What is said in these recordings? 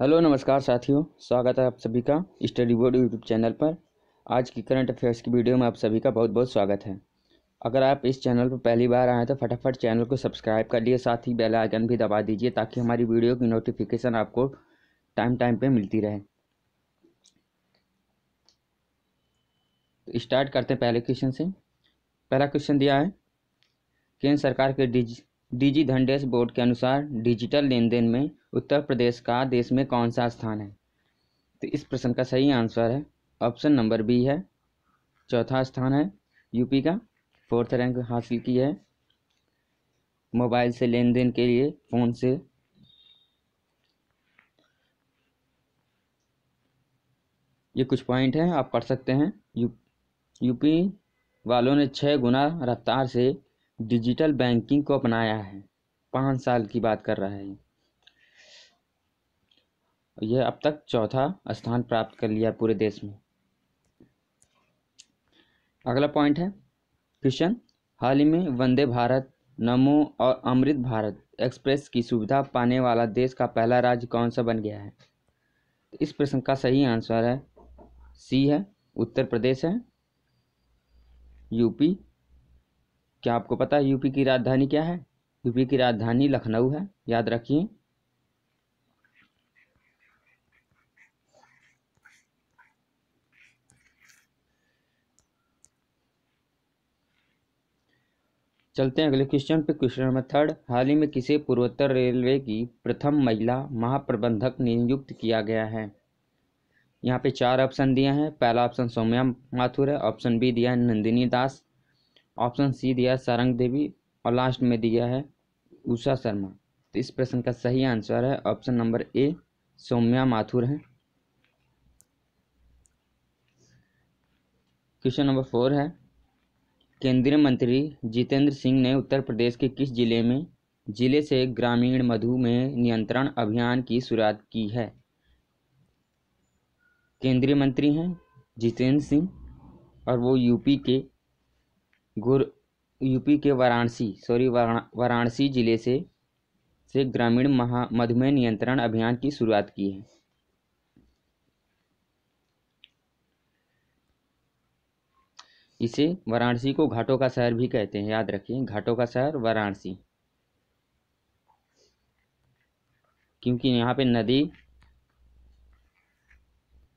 hello नमस्कार साथियों स्वागत है आप सभी का स्टडी बोर्ड यूट्यूब चैनल पर आज की करंट अफेयर्स की वीडियो में आप सभी का बहुत बहुत स्वागत है अगर आप इस चैनल पर पहली बार आए तो फटाफट चैनल को सब्सक्राइब कर लिए साथ ही बेल आइकन भी दबा दीजिए ताकि हमारी वीडियो की नोटिफिकेशन आपको टाइम टाइम पर मिलती रहे तो स्टार्ट करते हैं पहले क्वेश्चन से पहला क्वेश्चन दिया है केंद्र सरकार के डिजी डीजी धनडेस बोर्ड के अनुसार डिजिटल लेन देन में उत्तर प्रदेश का देश में कौन सा स्थान है तो इस प्रश्न का सही आंसर है ऑप्शन नंबर बी है चौथा स्थान है यूपी का फोर्थ रैंक हासिल की है मोबाइल से लेन देन के लिए फ़ोन से ये कुछ पॉइंट हैं आप पढ़ सकते हैं यू यूपी वालों ने छः गुना रफ्तार से डिजिटल बैंकिंग को अपनाया है पाँच साल की बात कर रहा है यह अब तक चौथा स्थान प्राप्त कर लिया पूरे देश में अगला पॉइंट है क्वेश्चन हाल ही में वंदे भारत नमो और अमृत भारत एक्सप्रेस की सुविधा पाने वाला देश का पहला राज्य कौन सा बन गया है तो इस प्रश्न का सही आंसर है सी है उत्तर प्रदेश है यूपी क्या आपको पता है यूपी की राजधानी क्या है यूपी की राजधानी लखनऊ है याद रखिए चलते हैं अगले क्वेश्चन पे क्वेश्चन नंबर थर्ड हाल ही में किसे पूर्वोत्तर रेलवे की प्रथम महिला महाप्रबंधक नियुक्त किया गया है यहाँ पे चार ऑप्शन दिए हैं पहला ऑप्शन सौम्या माथुर है ऑप्शन बी दिया है नंदिनी दास ऑप्शन सी दिया सारंग देवी और लास्ट में दिया है उषा शर्मा तो इस प्रश्न का सही आंसर है option number A Saumya Mathur है क्वेश्चन नंबर फोर है केंद्रीय मंत्री जितेंद्र सिंह ने उत्तर प्रदेश के किस जिले में जिले से ग्रामीण मधुमेह नियंत्रण अभियान की शुरुआत की है केंद्रीय मंत्री हैं जितेंद्र सिंह और वो यूपी के गुर यूपी के वाराणसी सॉरी वाराणसी जिले से से ग्रामीण महा मधुमेह नियंत्रण अभियान की शुरुआत की है इसे वाराणसी को घाटों का शहर भी कहते हैं याद रखिए घाटों का शहर वाराणसी क्योंकि यहाँ पे नदी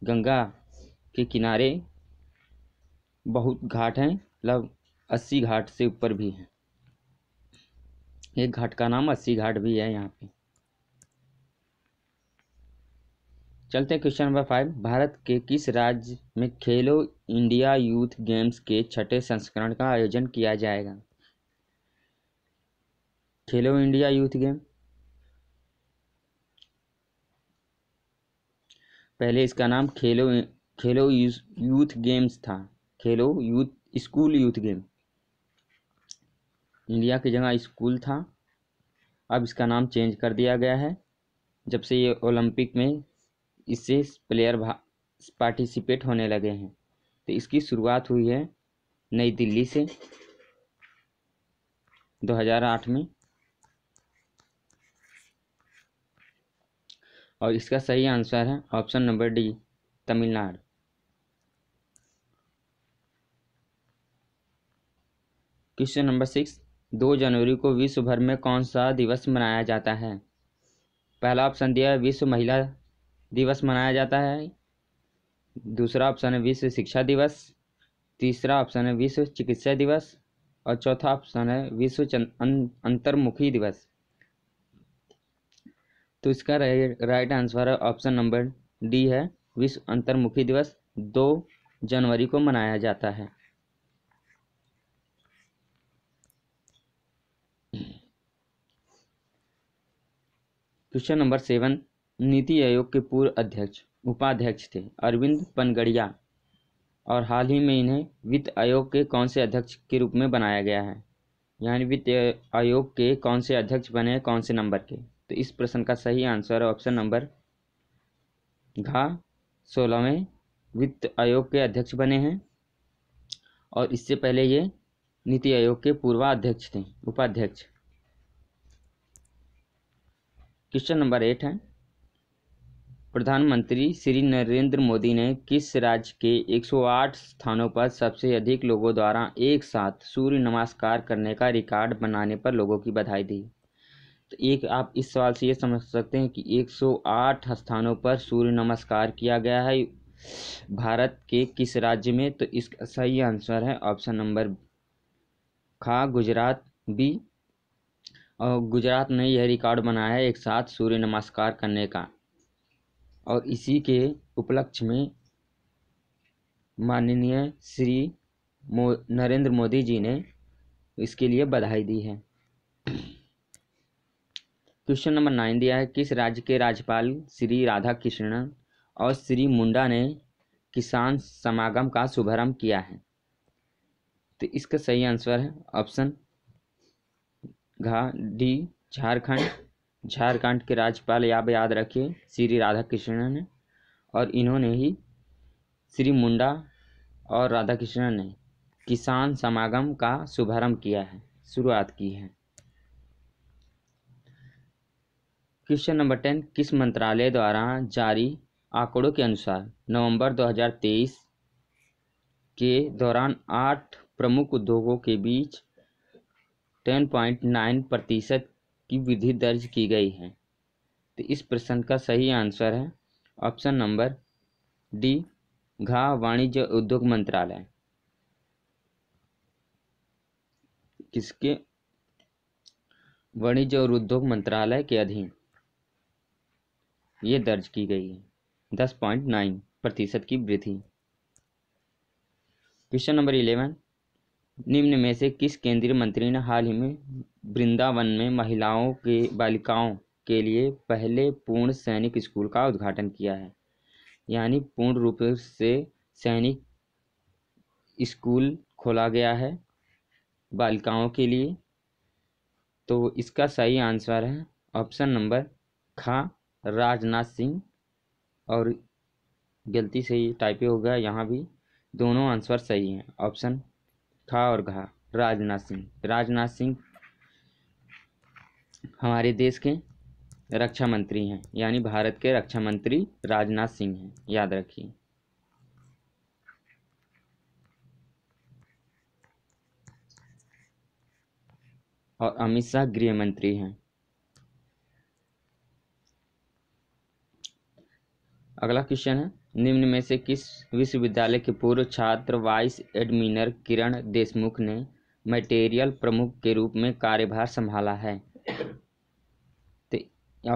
गंगा के किनारे बहुत घाट हैं मतलब अस्सी घाट से ऊपर भी हैं एक घाट का नाम अस्सी घाट भी है यहाँ पे चलते हैं क्वेश्चन नंबर फाइव भारत के किस राज्य में खेलो इंडिया यूथ गेम्स के छठे संस्करण का आयोजन किया जाएगा खेलो इंडिया यूथ गेम पहले इसका नाम खेलो खेलो यूथ गेम्स था Khelo youth school youth game India की जगह स्कूल था अब इसका नाम चेंज कर दिया गया है जब से ये ओलंपिक में इससे प्लेयर पार्टिसिपेट होने लगे हैं तो इसकी शुरुआत हुई है नई दिल्ली से 2008 में और इसका सही आंसर है option number D Tamil Nadu question number six दो जनवरी को विश्व भर में कौन सा दिवस मनाया जाता है पहला ऑप्शन दिया है विश्व महिला दिवस मनाया जाता है दूसरा ऑप्शन है विश्व शिक्षा दिवस तीसरा ऑप्शन है विश्व चिकित्सा दिवस और चौथा ऑप्शन है विश्व अं- अंतर्मुखी दिवस तो इसका राइट आंसर है ऑप्शन नंबर डी है विश्व अंतर्मुखी दिवस दो जनवरी को मनाया जाता है क्वेश्चन नंबर सेवन नीति आयोग के पूर्व अध्यक्ष उपाध्यक्ष थे अरविंद पनगड़िया और हाल ही में इन्हें वित्त आयोग के कौन से अध्यक्ष के रूप में बनाया गया है यानी वित्त आयोग के कौन से अध्यक्ष बने हैं कौन से नंबर के तो इस प्रश्न का सही आंसर है ऑप्शन नंबर घा सोलहवें वित्त आयोग के अध्यक्ष बने हैं और इससे पहले ये नीति आयोग के पूर्वाध्यक्ष थे उपाध्यक्ष क्वेश्चन नंबर एट है प्रधानमंत्री श्री नरेंद्र मोदी ने किस राज्य के 108 स्थानों पर सबसे अधिक लोगों द्वारा एक साथ सूर्य नमस्कार करने का रिकॉर्ड बनाने पर लोगों की बधाई दी तो एक आप इस सवाल से ये समझ सकते हैं कि 108 स्थानों पर सूर्य नमस्कार किया गया है भारत के किस राज्य में तो इसका सही आंसर है ऑप्शन नंबर खा गुजरात बी गुजरात ने यह रिकॉर्ड बनाया है एक साथ सूर्य नमस्कार करने का और इसी के उपलक्ष्य में माननीय श्री मो नरेंद्र मोदी जी ने इसके लिए बधाई दी है क्वेश्चन नंबर नाइन दिया है किस राज्य के राज्यपाल श्री राधा कृष्णन और श्री मुंडा ने किसान समागम का शुभारंभ किया है तो इसका सही आंसर है ऑप्शन घा डी झारखंड झारखंड के राज्यपाल या याद रखिए श्री राधा कृष्णन ने और इन्होंने ही श्री मुंडा और राधा कृष्णन ने किसान समागम का शुभारंभ किया है शुरुआत की है क्वेश्चन नंबर टेन किस मंत्रालय द्वारा जारी आंकड़ों के अनुसार नवंबर 2023 के दौरान आठ प्रमुख उद्योगों के बीच 10.9 पॉइंट नाइन प्रतिशत की विधि दर्ज की गई है तो इस प्रश्न का सही आंसर है ऑप्शन नंबर डी घा वाणिज्य उद्योग मंत्रालय किसके वाणिज्य और उद्योग मंत्रालय के अधीन ये दर्ज की गई है दस पॉइंट नाइन प्रतिशत की वृद्धि क्वेश्चन नंबर इलेवन निम्न में से किस केंद्रीय मंत्री ने हाल ही में वृंदावन में महिलाओं के बालिकाओं के लिए पहले पूर्ण सैनिक स्कूल का उद्घाटन किया है यानी पूर्ण रूप से सैनिक स्कूल खोला गया है बालिकाओं के लिए तो इसका सही आंसर है ऑप्शन नंबर खा राजनाथ सिंह और गलती से ही टाइप हो गया यहाँ भी दोनों आंसर सही हैं ऑप्शन था और कहा राजनाथ सिंह राजनाथ सिंह हमारे देश के रक्षा मंत्री हैं यानी भारत के रक्षा मंत्री राजनाथ सिंह हैं याद रखिए और अमित शाह गृह मंत्री हैं अगला क्वेश्चन है निम्न में से किस विश्वविद्यालय के पूर्व छात्र वाइस एडमिनर किरण देशमुख ने मटेरियल प्रमुख के रूप में कार्यभार संभाला है तो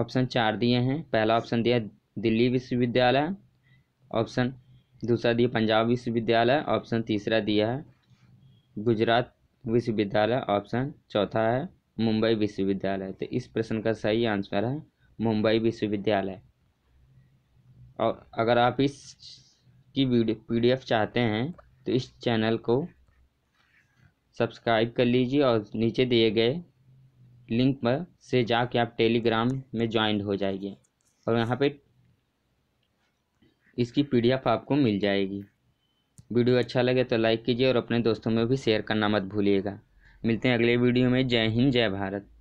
ऑप्शन चार दिए हैं पहला ऑप्शन दिया दिल्ली विश्वविद्यालय ऑप्शन दूसरा दिया पंजाब विश्वविद्यालय ऑप्शन तीसरा दिया है गुजरात विश्वविद्यालय ऑप्शन चौथा है मुंबई विश्वविद्यालय तो इस प्रश्न का सही आंसर है मुंबई विश्वविद्यालय और अगर आप इस की वीडियो पीडीएफ चाहते हैं तो इस चैनल को सब्सक्राइब कर लीजिए और नीचे दिए गए लिंक पर से जाके आप टेलीग्राम में ज्वाइन हो जाइए और यहाँ पे इसकी पीडीएफ आपको मिल जाएगी वीडियो अच्छा लगे तो लाइक कीजिए और अपने दोस्तों में भी शेयर करना मत भूलिएगा मिलते हैं अगले वीडियो में जय हिंद जय भारत